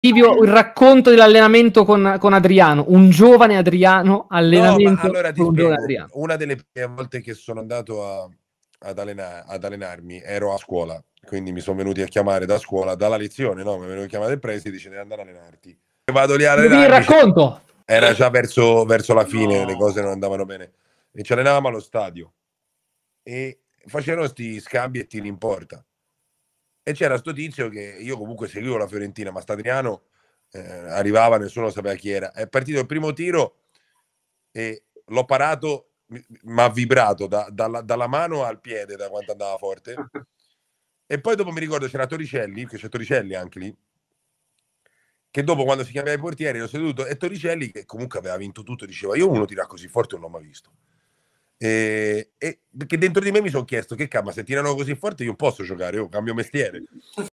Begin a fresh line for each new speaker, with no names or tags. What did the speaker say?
video, il racconto dell'allenamento con, con Adriano, un giovane Adriano allenamento no, allora, con un Adriano. Una delle prime volte che sono andato a, ad, allenare, ad, allenarmi ero a scuola, quindi mi sono venuti a chiamare da scuola, dalla lezione, no? Mi venuto a chiamare il preside e dice devi andare a allenarti. E vado lì a allenarmi. Il racconto! Era già verso, verso la fine, no. le cose non andavano bene. E ci allenavamo allo stadio. E facevano questi scambi e tiri in porta e c'era sto tizio che io comunque seguivo la Fiorentina, ma Statriano eh, arrivava, nessuno sapeva chi era. È partito il primo tiro e l'ho parato, ma vibrato da, dalla, dalla, mano al piede da quanto andava forte. E poi dopo mi ricordo c'era Toricelli, che c'è Toricelli anche lì, che dopo quando si chiamava i portieri ero seduto e Toricelli, che comunque aveva vinto tutto, diceva io uno tira così forte non l'ho mai visto. E, ehm, e, perché dentro di me mi sono chiesto che cavolo, se tirano così forte io posso giocare, io cambio mestiere.